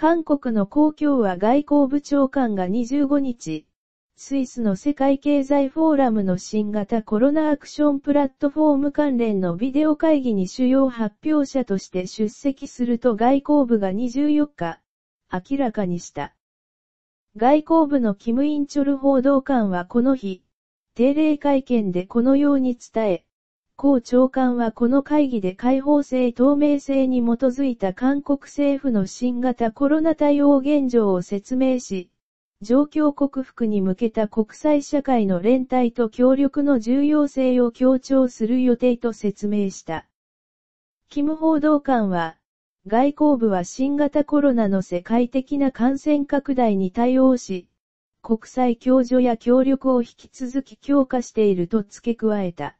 韓国の公共は外交部長官が25日、スイスの世界経済フォーラムの新型コロナアクションプラットフォーム関連のビデオ会議に主要発表者として出席すると外交部が24日、明らかにした。外交部のキム・インチョル報道官はこの日、定例会見でこのように伝え、江長官はこの会議で開放性透明性に基づいた韓国政府の新型コロナ対応現状を説明し、状況克服に向けた国際社会の連帯と協力の重要性を強調する予定と説明した。キム報道官は、外交部は新型コロナの世界的な感染拡大に対応し、国際共助や協力を引き続き強化していると付け加えた。